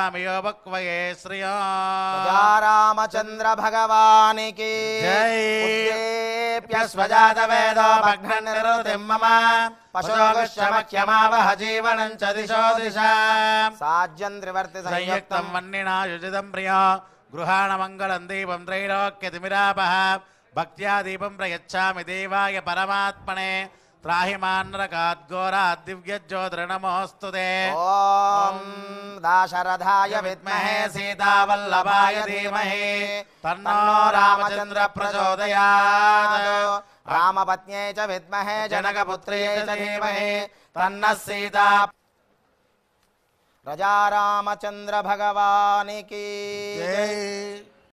रामयोपक्वये रामचंद्र भगवान की जयप्यस्वजातवेदो मम च दिशो दिशा साज्यं त्रिवर्ति दीपं त्रैलोक्यतिमिरापः भक्त्या दीपं प्रयच्छामि देवाय परमात्मने त्राहि मान्नरकाद्घोराद्दिव्यज्योतिर्नमोऽस्तु दाशरथाय विद्महे सीतावल्लभाय धीमहे तन्नो रामचंद्र प्रचोदयात् रामपत्न्यै च विद्महे जनकपुत्र्यै च धीमहि तन्नः सीता रजा रामचंद्र भगवान् की